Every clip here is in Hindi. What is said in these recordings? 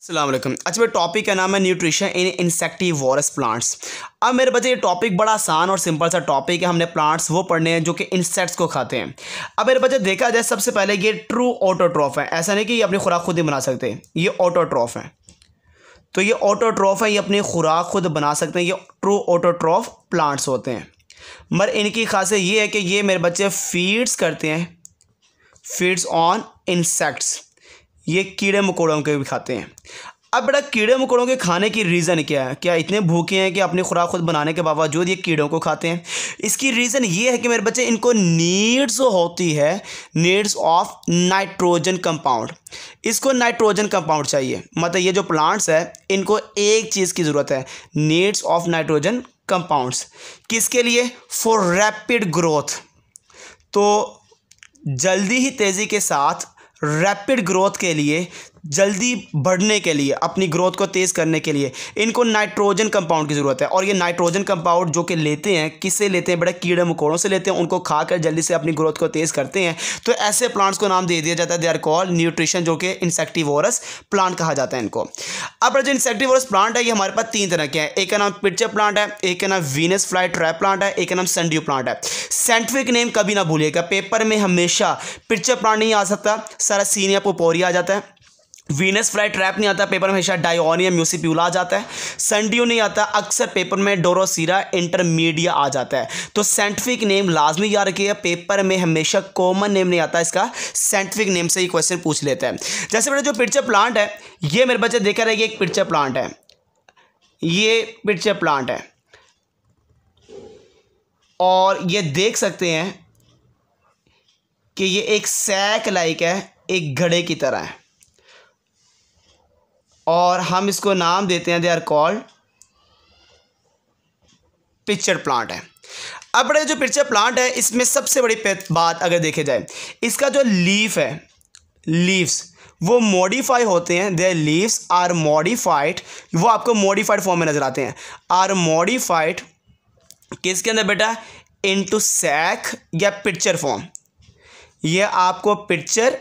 असलम अच्छा मेरे टॉपिक का नाम है न्यूट्रिशन इन वॉरस प्लांट्स अब मेरे बच्चे ये टॉपिक बड़ा आसान और सिंपल सा टॉपिक है हमने प्लांट्स वो पढ़ने हैं जो कि इंसेक्ट्स को खाते हैं अब मेरे बच्चे देखा जाए सबसे पहले ये ट्रू ऑटोट्रॉफ है ऐसा नहीं कि ये अपनी खुराक खुद ही बना सकते ये ऑटोट्रॉफ है तो ये ऑटोट्रॉफ है ये अपनी खुराक खुद बना सकते हैं ये ट्रू ऑटोट्रॉफ प्लांट्स होते हैं मगर इनकी खासियत ये है कि ये मेरे बच्चे फीड्स करते हैं फीड्स ऑन इंसेक्ट्स ये कीड़े मकोड़ों के भी खाते हैं अब बेटा कीड़े मकोड़ों के खाने की रीज़न क्या है क्या इतने भूखे हैं कि अपनी खुराक खुद बनाने के बावजूद ये कीड़ों को खाते हैं इसकी रीज़न ये है कि मेरे बच्चे इनको नीड्स होती है नीड्स ऑफ नाइट्रोजन कंपाउंड इसको नाइट्रोजन कंपाउंड चाहिए मतलब ये जो प्लांट्स है इनको एक चीज़ की ज़रूरत है नीड्स ऑफ नाइट्रोजन कंपाउंड्स किसके लिए फॉर रैपिड ग्रोथ तो जल्दी ही तेज़ी के साथ रैपिड ग्रोथ के लिए जल्दी बढ़ने के लिए अपनी ग्रोथ को तेज़ करने के लिए इनको नाइट्रोजन कंपाउंड की ज़रूरत है और ये नाइट्रोजन कंपाउंड जो कि लेते हैं किससे लेते हैं बड़े कीड़े मकोड़ों से लेते हैं उनको खाकर जल्दी से अपनी ग्रोथ को तेज़ करते हैं तो ऐसे प्लांट्स को नाम दे दिया जाता है दे आर कॉल न्यूट्रिशन जो कि इंसेक्टिवोरस प्लांट कहा जाता है इनको अब जो इंसेक्टिवोरस प्लांट है ये हमारे पास तीन तरह के हैं एक का नाम पिक्चर प्लांट है एक का नाम वीनस फ्लाई ट्रैप प्लांट है एक का नाम सेंड्यू प्लांट है साइंटिफिक नेम कभी ना भूलिएगा पेपर में हमेशा पिक्चर प्लांट नहीं आ सकता सारा सीनिया पोपोरिया आ जाता है वीनस फ्लाई ट्रैप नहीं आता पेपर में हमेशा डायोनियम म्यूसिप्यूला आ जाता है संडियो नहीं आता अक्सर पेपर में डोरोसीरा इंटरमीडिया आ जाता है तो साइंटिफिक नेम लाजमी याद रखिएगा पेपर में हमेशा कॉमन नेम नहीं आता इसका साइंटिफिक नेम से ही क्वेश्चन पूछ लेते हैं जैसे मेरा जो पिक्चर प्लांट है ये मेरे बच्चे देखा रहेगा एक पिक्चर प्लांट है ये पिक्चर प्लांट है और ये देख सकते हैं कि ये एक सैक लाइक है एक घड़े की तरह है और हम इसको नाम देते हैं they are called pitcher plant है अब बड़े जो पिक्चर प्लांट है इसमें सबसे बड़ी बात अगर देखे जाए इसका जो लीफ है लीव्स वो मॉडिफाई होते हैं देयर लीव्स आर मॉडिफाइड वो आपको मॉडिफाइड फॉर्म में नज़र आते हैं आर मॉडिफाइड किसके अंदर बेटा इनटू सैक या पिक्चर फॉर्म ये आपको पिक्चर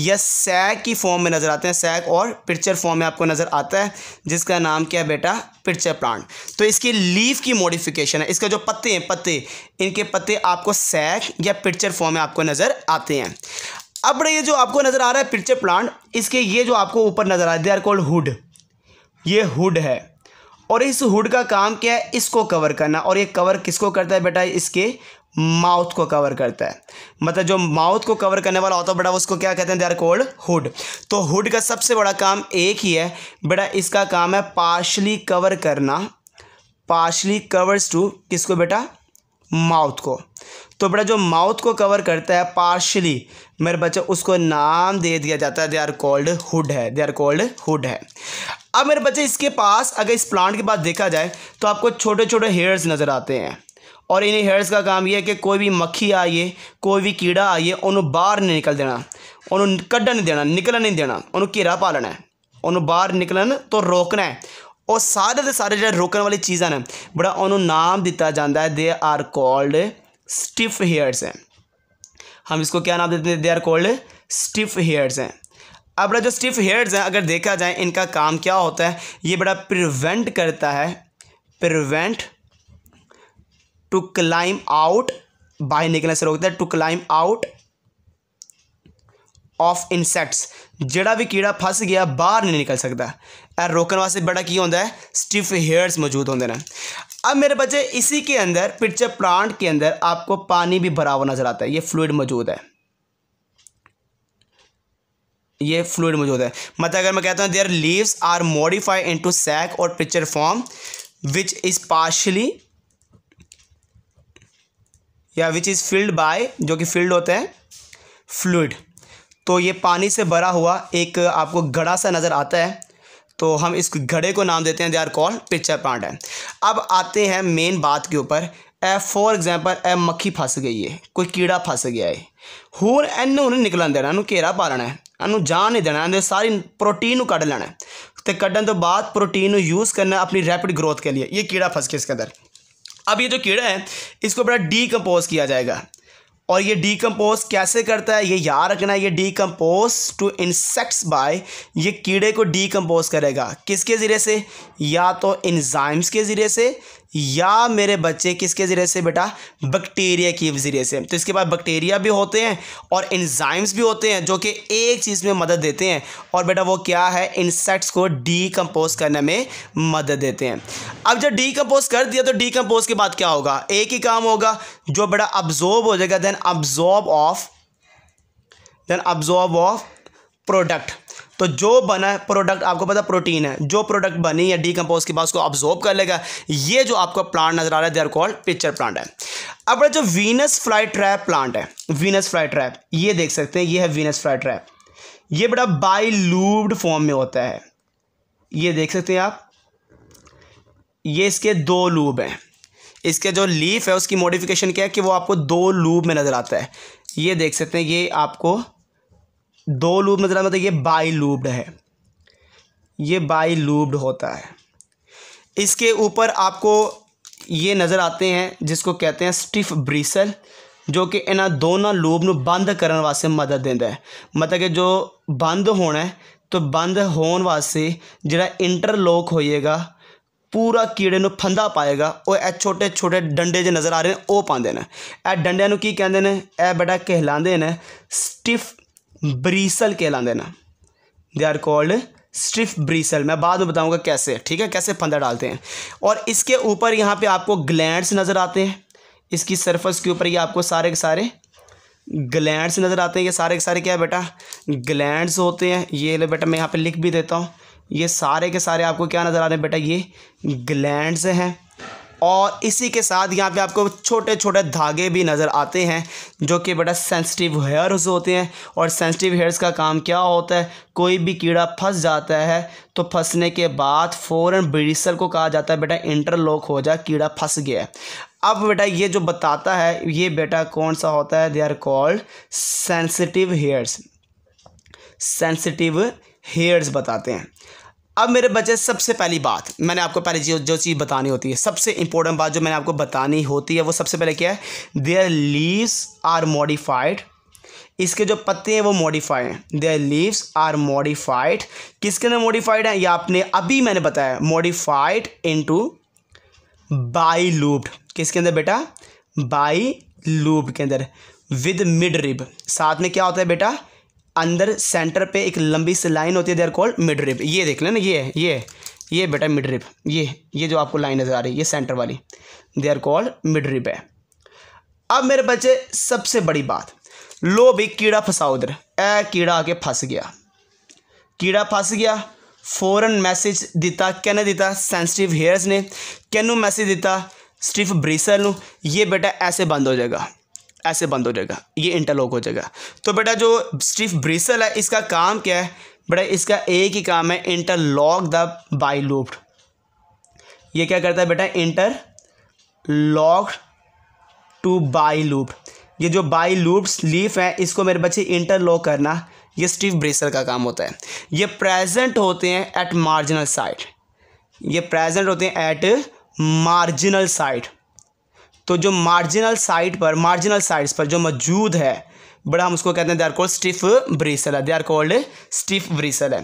या सैक की फॉर्म में नज़र आते हैं सैक और पिक्चर फॉर्म में आपको नज़र आता है जिसका नाम क्या है बेटा पिक्चर प्लांट तो इसकी लीफ की मॉडिफिकेशन है इसका जो पत्ते हैं पत्ते इनके पत्ते आपको सैक या पिक्चर फॉर्म में आपको नज़र आते हैं अब ये जो आपको नज़र आ रहा है पिक्चर प्लांट इसके ये जो आपको ऊपर नज़र आ दे आर कॉल्ड हुड ये हुड है और इस हुड का काम क्या है इसको कवर करना और ये कवर किसको करता है बेटा इसके माउथ को कवर करता है मतलब जो माउथ को कवर करने वाला होता है बेटा उसको क्या कहते हैं दे आर कोल्ड हुड तो हुड का सबसे बड़ा काम एक ही है बेटा इसका काम है पार्शली कवर करना पार्शली कवर्स टू किसको बेटा माउथ को तो बेटा जो माउथ को कवर करता है पार्शली मेरे बच्चे उसको नाम दे दिया जाता है दे आर कॉल्ड हुड है दे आर कॉल्ड हुड है अब मेरे बच्चे इसके पास अगर इस प्लांट के पास देखा जाए तो आपको छोटे छोटे हेयर्स नज़र आते हैं और इन हेयर्स का काम यह है कि कोई भी मक्खी आइए कोई भी कीड़ा आइए उन्होंने बाहर नहीं निकल देना उन्होंने कड्ढन नहीं देना निकलन नहीं देना उन्होंने घेरा पालना है उन्होंने बाहर निकलन तो रोकना है और सारे के सारे जो रोकने वाली चीज़ा ने बड़ा उन्होंने नाम दिता जाता है they are called stiff hairs हैं हम इसको क्या नाम देते हैं they are called stiff hairs हैं अब बड़ा जो स्टिफ हेयर्स हैं अगर देखा जाए इनका काम क्या होता है ये बड़ा प्रिवेंट करता है प्रिवेंट टू क्लाइम आउट बाहर निकलने से रोकता है to climb out of insects जोड़ा भी कीड़ा फंस गया बाहर नहीं निकल सकता ए रोकने वास्ते बड़ा की होंगे स्टिफ हेयर्स मौजूद होंगे ने अब मेरे बच्चे इसी के अंदर पिक्चर प्लांट के अंदर आपको पानी भी भरा हुआ नजर आता है ये फ्लूड मौजूद है ये फ्लूड मौजूद है मतलब अगर मैं कहता हूँ their leaves are modified into sac और pitcher form which is partially या विच इज़ फिल्ड बाय जो कि फिल्ड होते हैं फ्लूड तो ये पानी से भरा हुआ एक आपको घड़ा सा नज़र आता है तो हम इस घड़े को नाम देते हैं they are called pitcher plant है अब आते हैं मेन बात के ऊपर ए फॉर एग्जाम्पल ए मक्खी फंस गई है कोई कीड़ा फंस गया है हूँ उन्हें निकलन देना इन घेरा पालना है ਇਹਨੂੰ ਜਾਣ नहीं देना ਇਹਦੇ सारी प्रोटीन ਨੂੰ लेना है तो ਕੱਢਣ तो बाद प्रोटीन यूज़ करना अपनी रैपिड ग्रोथ के लिए ये कीड़ा फंस गया इसके अंदर अब ये जो कीड़ा है इसको बड़ा डीकम्पोज किया जाएगा और ये डीकम्पोज कैसे करता है ये याद रखना है ये डीकम्पोज टू इंसेक्ट्स बाय ये कीड़े को डीकम्पोज करेगा किसके ज़रिए से या तो इंजाइम्स के ज़रिए से या मेरे बच्चे किसके ज़रिए से बेटा बैक्टीरिया के ज़रिए से तो इसके बाद बैक्टीरिया भी होते हैं और इंजाइम्स भी होते हैं जो कि एक चीज़ में मदद देते हैं और बेटा वो क्या है इंसेक्ट्स को डीकम्पोज करने में मदद देते हैं अब जब डीकम्पोज कर दिया तो डीकम्पोज के बाद क्या होगा एक ही काम होगा जो बेटा अब्जॉर्ब हो जाएगा then absorb of then absorb of product तो जो बना प्रोडक्ट आपको पता प्रोटीन है जो प्रोडक्ट बनी या डीकम्पोज के बाद उसको ऑब्जॉर्ब कर लेगा ये जो आपका प्लांट नज़र आ रहा है they are called pitcher plant है अब जो वीनस फ्लाई ट्रैप प्लांट है वीनस फ्लाई ट्रैप ये देख सकते हैं ये है वीनस फ्लाई ट्रैप ये बड़ा बाइलूब्ड फॉर्म में होता है ये देख सकते हैं आप ये इसके दो लूब हैं इसके जो लीफ है उसकी मॉडिफिकेशन क्या है कि वो आपको दो लूब में नज़र आता है ये देख सकते हैं ये आपको दो लूब मतलब मतलब ये बाई लूब्ड है ये बाई लूप्ड होता है इसके ऊपर आपको ये नज़र आते हैं जिसको कहते हैं स्टिफ ब्रीसल जो कि इन्हों दोनों लूप न बंद करने वास्ते मदद देता है मतलब कि जो बंद होना है तो बंद होने वास्ते जरा इंटरलॉक होइएगा पूरा कीड़े को फंदा पाएगा और ए छोटे छोटे डंडे जो नज़र आ रहे हैं वह पाते हैं यह डंडे की कहें बेटा कहलाते हैं स्टिफ ब्रीसल कहला देना दे आर कॉल्ड स्ट्रिफ ब्रीसल मैं बाद में बताऊंगा कैसे ठीक है कैसे फंदा डालते हैं और इसके ऊपर यहाँ पे आपको ग्लैंड्स नज़र आते हैं इसकी सरफेस के ऊपर ये आपको सारे के सारे ग्लैंड्स नज़र आते हैं ये सारे के सारे क्या है बेटा ग्लैंड्स होते हैं ये ले बेटा मैं यहाँ पे लिख भी देता हूँ ये सारे के सारे आपको क्या नज़र आ रहे हैं बेटा ये ग्लैंड्स हैं और इसी के साथ यहाँ पे आपको छोटे छोटे धागे भी नज़र आते हैं जो कि बेटा सेंसिटिव हेयर्स होते हैं और सेंसिटिव हेयर्स का काम क्या होता है कोई भी कीड़ा फंस जाता है तो फंसने के बाद फ़ौर ब्रिसल को कहा जाता है बेटा इंटरलॉक हो जाए कीड़ा फंस गया अब बेटा ये जो बताता है ये बेटा कौन सा होता है they are called sensitive hairs sensitive hairs बताते हैं अब मेरे बच्चे सबसे पहली बात मैंने आपको पहले जो जो चीज़ बतानी होती है सबसे इंपॉर्टेंट बात जो मैंने आपको बतानी होती है वो सबसे पहले क्या है देयर लीव्स आर मॉडिफाइड इसके जो पत्ते हैं वो मॉडिफाइड हैं देयर लीव्स आर मॉडिफाइड किसके अंदर मॉडिफाइड हैं या आपने अभी मैंने बताया मॉडिफाइड टू बाई लूब्ड किसके अंदर बेटा बाई लूब के अंदर विद मिड रिब साथ में क्या होता है बेटा अंदर सेंटर पे एक लंबी सी लाइन होती है they are called midrib ये देख लेना ये ये ये बेटा मिड रिप ये ये जो आपको लाइन नज़र आ रही है ये सेंटर वाली they are called midrib है अब मेरे बच्चे सबसे बड़ी बात लो भी कीड़ा फंसा उधर ए कीड़ा आके फंस गया कीड़ा फंस गया फौरन मैसेज दिता कहने दिता सेंसिटिव हेयर्स ने कैनू मैसेज दिता स्टिफ ब्रिसल ये बेटा ऐसे बंद हो जाएगा ऐसे बंद हो जाएगा ये इंटरलॉक हो जाएगा तो बेटा जो स्टिफ ब्रिसल है इसका काम क्या है बेटा इसका एक ही काम है इंटरलॉक द बाई लूप्ड ये क्या करता है बेटा interlock to bilobe ये जो बाई लूप्स लीफ है इसको मेरे बच्चे इंटरलॉक करना ये स्टिफ ब्रेसर का काम होता है ये प्रेजेंट होते हैं एट मार्जिनल साइड ये प्रेजेंट होते हैं एट मार्जिनल साइड तो जो मार्जिनल साइड पर मार्जिनल साइड्स पर जो मौजूद है बड़ा हम उसको कहते हैं they are called stiff bristle है they are called stiff bristle है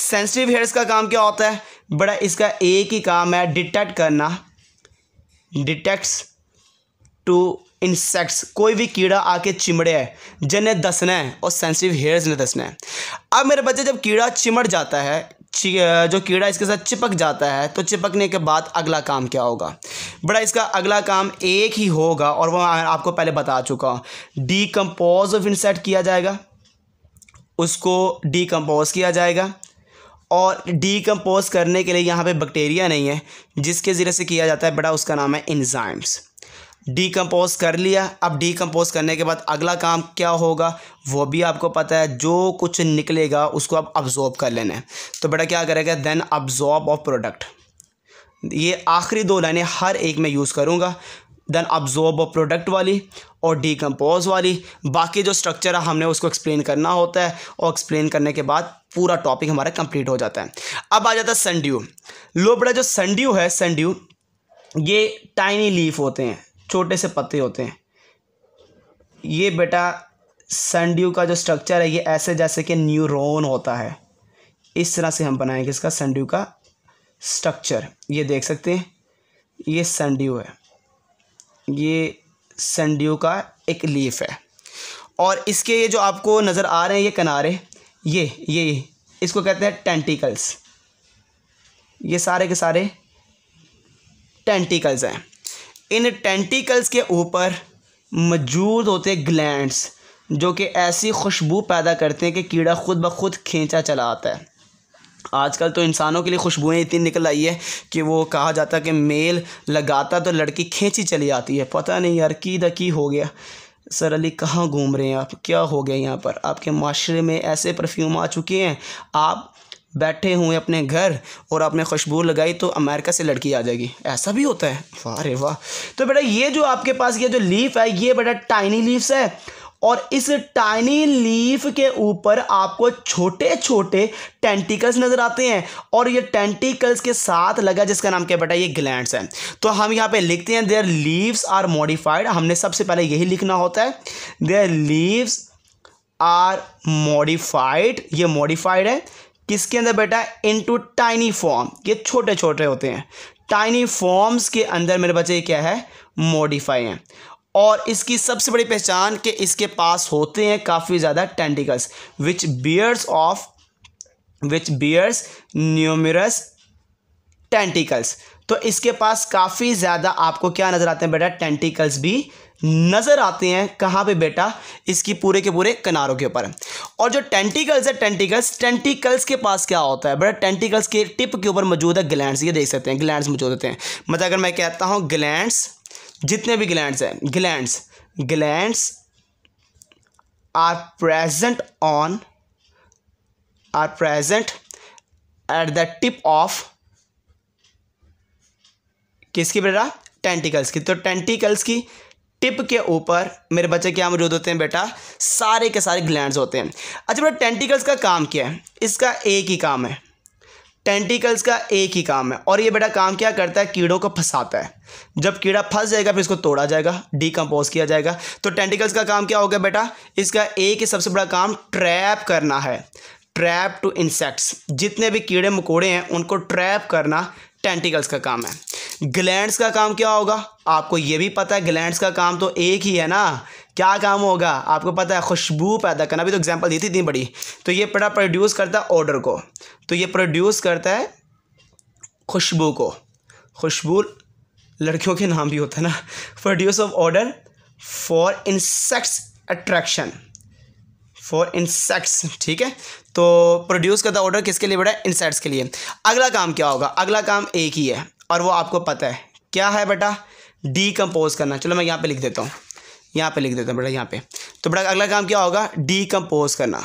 सेंसिटिव हेयर्स का काम क्या होता है बड़ा इसका एक ही काम है डिटेक्ट करना डिटेक्ट्स टू इंसेक्ट्स कोई भी कीड़ा आके चिमड़े है जिन्हें दसना है और सेंसिटिव हेयर्स ने दसना है अब मेरे बच्चे जब कीड़ा चिमड़ जाता है जो कीड़ा इसके साथ चिपक जाता है तो चिपकने के बाद अगला काम क्या होगा बड़ा इसका अगला काम एक ही होगा और वह आपको पहले बता चुका हूँ डीकम्पोज ऑफ इंसेट किया जाएगा उसको डीकम्पोज किया जाएगा और डीकम्पोज करने के लिए यहाँ पे बैक्टीरिया नहीं है जिसके ज़रिए से किया जाता है बड़ा उसका नाम है इंजाइम्स डीकम्पोज कर लिया अब डीकम्पोज करने के बाद अगला काम क्या होगा वो भी आपको पता है जो कुछ निकलेगा उसको आप अब्जॉर्ब कर लेना है तो बेटा क्या करेगा देन अब्जॉर्ब ऑफ प्रोडक्ट ये आखिरी दो लाइनें हर एक में यूज़ करूँगा देन अब्जॉर्ब ऑफ प्रोडक्ट वाली और डीकम्पोज वाली बाकी जो स्ट्रक्चर है हमने उसको एक्सप्लेन करना होता है और एक्सप्लेन करने के बाद पूरा टॉपिक हमारा कंप्लीट हो जाता है अब आ जाता है संड्यू लो बड़ा जो संड्यू है संड्यू ये टाइनी लीफ होते हैं छोटे से पत्ते होते हैं ये बेटा संड्यू का जो स्ट्रक्चर है ये ऐसे जैसे कि न्यूरोन होता है इस तरह से हम बनाएंगे इसका संड्यू का स्ट्रक्चर ये देख सकते हैं ये संड्यू है ये संड्यू का एक लीफ है और इसके ये जो आपको नज़र आ रहे हैं ये किनारे ये ये इसको कहते हैं टेंटिकल्स ये सारे के सारे टेंटिकल्स हैं इन टेंटिकल्स के ऊपर मौजूद होते ग्लैंड्स जो कि ऐसी खुशबू पैदा करते हैं कि कीड़ा खुद ब खुद खींचा चला आता है आजकल तो इंसानों के लिए खुशबुएं इतनी निकल आई है कि वो कहा जाता है कि मेल लगाता तो लड़की खींची चली आती है पता नहीं यार की दी हो गया सर अली कहाँ घूम रहे हैं आप क्या हो गया यहाँ पर आपके माशरे में ऐसे परफ्यूम आ चुके हैं आप बैठे हुए अपने घर और आपने खुशबू लगाई तो अमेरिका से लड़की आ जाएगी ऐसा भी होता है वाह रे वाह तो बेटा ये जो आपके पास ये जो लीफ है ये बेटा टाइनी लीव्स है और इस टाइनी लीफ के ऊपर आपको छोटे छोटे टेंटिकल्स नज़र आते हैं और ये टेंटिकल्स के साथ लगा जिसका नाम क्या बेटा ये ग्लैंड्स हैं तो हम यहाँ पे लिखते हैं देयर लीव्स आर मॉडिफाइड हमने सबसे पहले यही लिखना होता है देयर लीव्स आर मॉडिफाइड ये मॉडिफाइड है किसके अंदर बेटा इनटू टाइनी फॉर्म ये छोटे छोटे होते हैं टाइनी फॉर्म्स के अंदर मेरे बच्चे क्या है मॉडिफाई हैं और इसकी सबसे बड़ी पहचान कि इसके पास होते हैं काफ़ी ज़्यादा tentacles which bears of which bears numerous tentacles तो इसके पास काफ़ी ज़्यादा आपको क्या नज़र आते हैं बेटा टेंटिकल्स भी नज़र आते हैं कहाँ पे बेटा इसकी पूरे के पूरे किनारों के ऊपर और जो टेंटिकल्स है टेंटिकल्स टेंटिकल्स के पास क्या होता है बेटा टेंटिकल्स के टिप के ऊपर मौजूद है ग्लैंड ये देख सकते हैं ग्लैंड मौजूद होते हैं मतलब अगर मैं कहता हूँ ग्लैंड जितने भी ग्लैंड हैं gland gland are present on are present at the tip of किसकी बेटा टेंटिकल्स की तो टेंटिकल्स की टिप के ऊपर मेरे बच्चे क्या मौजूद होते हैं बेटा सारे के सारे ग्लैंड होते हैं अच्छा बेटा टेंटिकल्स का काम क्या है इसका एक ही काम है टेंटिकल्स का एक ही काम है और ये बेटा काम क्या करता है कीड़ों को फंसाता है जब कीड़ा फंस जाएगा फिर इसको तोड़ा जाएगा डीकम्पोज किया जाएगा तो टेंटिकल्स का काम क्या हो गया बेटा इसका एक ही सबसे बड़ा काम ट्रैप करना है ट्रैप टू इंसेक्ट्स जितने भी कीड़े मकोड़े हैं उनको ट्रैप करना टेंटिकल्स का काम है ग्लैंड्स का काम क्या होगा आपको ये भी पता है ग्लैंड्स का काम तो एक ही है ना क्या काम होगा आपको पता है खुशबू पैदा करना अभी तो एग्जांपल दी थी इतनी बड़ी तो ये पड़ा प्रोड्यूस करता है ऑर्डर को तो ये प्रोड्यूस करता है खुशबू को खुशबू लड़कियों के नाम भी होता है ना produce of odour for insects attraction for insects ठीक है तो प्रोड्यूस करता ऑर्डर किसके लिए बड़ा इंसेक्ट्स के लिए अगला काम क्या होगा अगला काम एक ही है और वो आपको पता है क्या है बेटा डीकम्पोज करना चलो मैं यहाँ पे लिख देता हूँ यहाँ पे लिख देता हूँ बेटा यहाँ पे तो बेटा अगला काम क्या होगा डीकम्पोज करना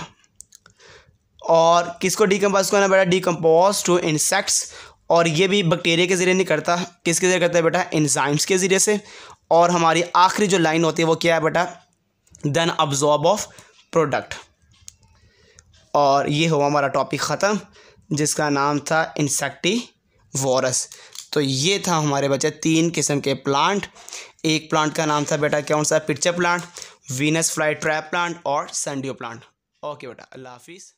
और किसको डीकम्पोज करना बेटा डीकम्पोज टू इंसेक्ट्स और ये भी बैक्टीरिया के ज़रिए नहीं करता किसके ज़रिए करता है बेटा इंजाइम्स के ज़रिए से और हमारी आखिरी जो लाइन होती है वो क्या है बेटा देन अब्जॉर्ब ऑफ प्रोडक्ट और ये हुआ हमारा टॉपिक ख़त्म जिसका नाम था इंसेक्टी वॉरस तो ये था हमारे बच्चे तीन किस्म के प्लांट एक प्लांट का नाम था बेटा कौन सा pitcher plant Venus fly trap plant और संडियो प्लांट ओके बेटा अल्लाह हाफिज़